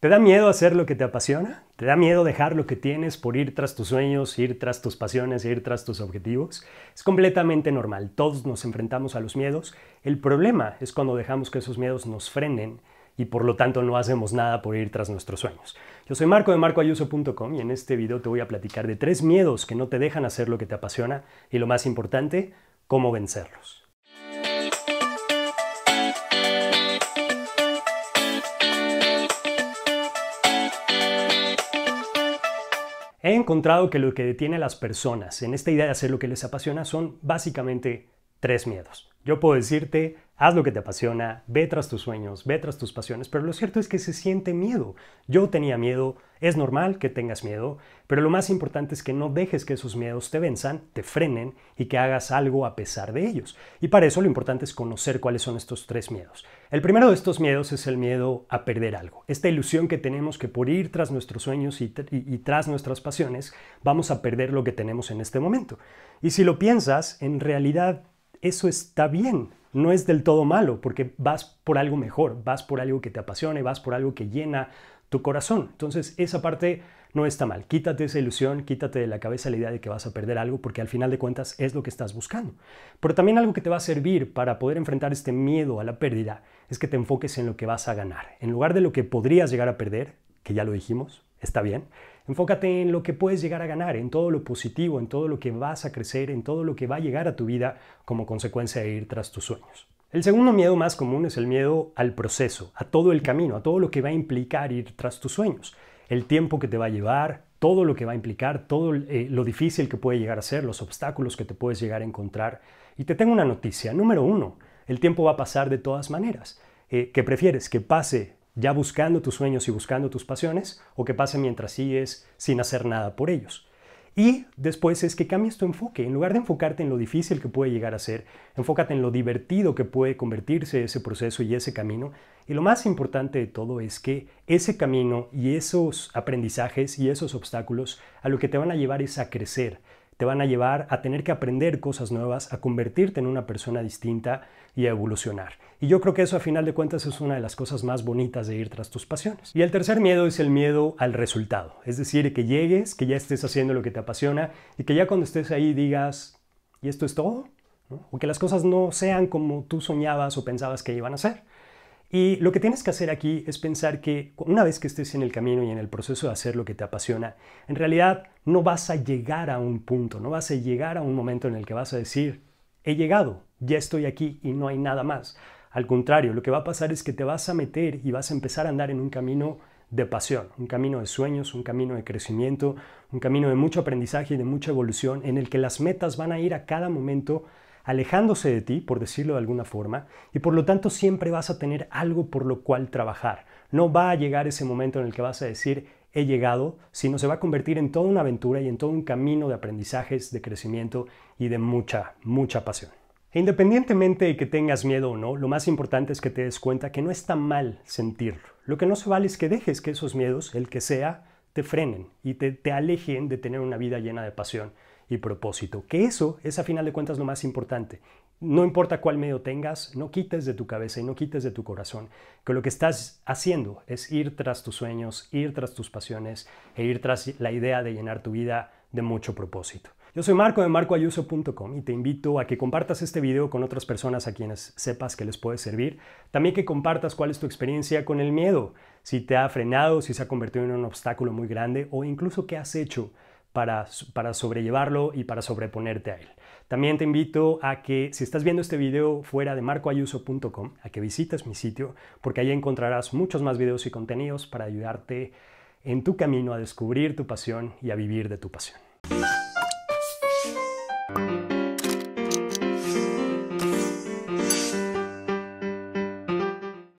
¿Te da miedo hacer lo que te apasiona? ¿Te da miedo dejar lo que tienes por ir tras tus sueños, ir tras tus pasiones, ir tras tus objetivos? Es completamente normal, todos nos enfrentamos a los miedos. El problema es cuando dejamos que esos miedos nos frenen y por lo tanto no hacemos nada por ir tras nuestros sueños. Yo soy Marco de marcoayuso.com y en este video te voy a platicar de tres miedos que no te dejan hacer lo que te apasiona y lo más importante, cómo vencerlos. He encontrado que lo que detiene a las personas en esta idea de hacer lo que les apasiona son básicamente tres miedos. Yo puedo decirte, haz lo que te apasiona, ve tras tus sueños, ve tras tus pasiones, pero lo cierto es que se siente miedo. Yo tenía miedo, es normal que tengas miedo, pero lo más importante es que no dejes que esos miedos te venzan, te frenen y que hagas algo a pesar de ellos. Y para eso lo importante es conocer cuáles son estos tres miedos. El primero de estos miedos es el miedo a perder algo, esta ilusión que tenemos que por ir tras nuestros sueños y, tras nuestras pasiones vamos a perder lo que tenemos en este momento. Y si lo piensas, en realidad eso está bien, no es del todo malo, porque vas por algo mejor, vas por algo que te apasione, vas por algo que llena tu corazón. Entonces, esa parte no está mal. Quítate esa ilusión, quítate de la cabeza la idea de que vas a perder algo, porque al final de cuentas es lo que estás buscando. Pero también algo que te va a servir para poder enfrentar este miedo a la pérdida es que te enfoques en lo que vas a ganar. En lugar de lo que podrías llegar a perder, que ya lo dijimos, ¿Está bien? Enfócate en lo que puedes llegar a ganar, en todo lo positivo, en todo lo que vas a crecer, en todo lo que va a llegar a tu vida como consecuencia de ir tras tus sueños. El segundo miedo más común es el miedo al proceso, a todo el camino, a todo lo que va a implicar ir tras tus sueños, el tiempo que te va a llevar, todo lo que va a implicar, todo eh, lo difícil que puede llegar a ser, los obstáculos que te puedes llegar a encontrar. Y te tengo una noticia, número uno, el tiempo va a pasar de todas maneras. Eh, ¿Qué prefieres? ¿Que pase ya buscando tus sueños y buscando tus pasiones, o que pase mientras sigues sin hacer nada por ellos. Y después es que cambies tu enfoque. En lugar de enfocarte en lo difícil que puede llegar a ser, enfócate en lo divertido que puede convertirse ese proceso y ese camino. Y lo más importante de todo es que ese camino y esos aprendizajes y esos obstáculos a lo que te van a llevar es a crecer, te van a llevar a tener que aprender cosas nuevas, a convertirte en una persona distinta y a evolucionar. Y yo creo que eso a final de cuentas es una de las cosas más bonitas de ir tras tus pasiones. Y el tercer miedo es el miedo al resultado, es decir, que llegues, que ya estés haciendo lo que te apasiona y que ya cuando estés ahí digas, ¿y esto es todo? O que las cosas no sean como tú soñabas o pensabas que iban a ser. Y lo que tienes que hacer aquí es pensar que una vez que estés en el camino y en el proceso de hacer lo que te apasiona, en realidad no vas a llegar a un punto, no vas a llegar a un momento en el que vas a decir, he llegado, ya estoy aquí y no hay nada más. Al contrario, lo que va a pasar es que te vas a meter y vas a empezar a andar en un camino de pasión, un camino de sueños, un camino de crecimiento, un camino de mucho aprendizaje y de mucha evolución en el que las metas van a ir a cada momento alejándose de ti, por decirlo de alguna forma, y por lo tanto siempre vas a tener algo por lo cual trabajar. No va a llegar ese momento en el que vas a decir, he llegado, sino se va a convertir en toda una aventura y en todo un camino de aprendizajes, de crecimiento y de mucha, mucha pasión. E independientemente de que tengas miedo o no, lo más importante es que te des cuenta que no está mal sentirlo. Lo que no se vale es que dejes que esos miedos, el que sea, te frenen y te alejen de tener una vida llena de pasión y propósito. Que eso es a final de cuentas lo más importante. No importa cuál medio tengas, no quites de tu cabeza y no quites de tu corazón que lo que estás haciendo es ir tras tus sueños, ir tras tus pasiones e ir tras la idea de llenar tu vida de mucho propósito. Yo soy Marco de marcoayuso.com y te invito a que compartas este video con otras personas a quienes sepas que les puede servir. También que compartas cuál es tu experiencia con el miedo, si te ha frenado, si se ha convertido en un obstáculo muy grande o incluso qué has hecho para, sobrellevarlo y para sobreponerte a él. También te invito a que, si estás viendo este video fuera de marcoayuso.com, a que visites mi sitio, porque ahí encontrarás muchos más videos y contenidos para ayudarte en tu camino a descubrir tu pasión y a vivir de tu pasión.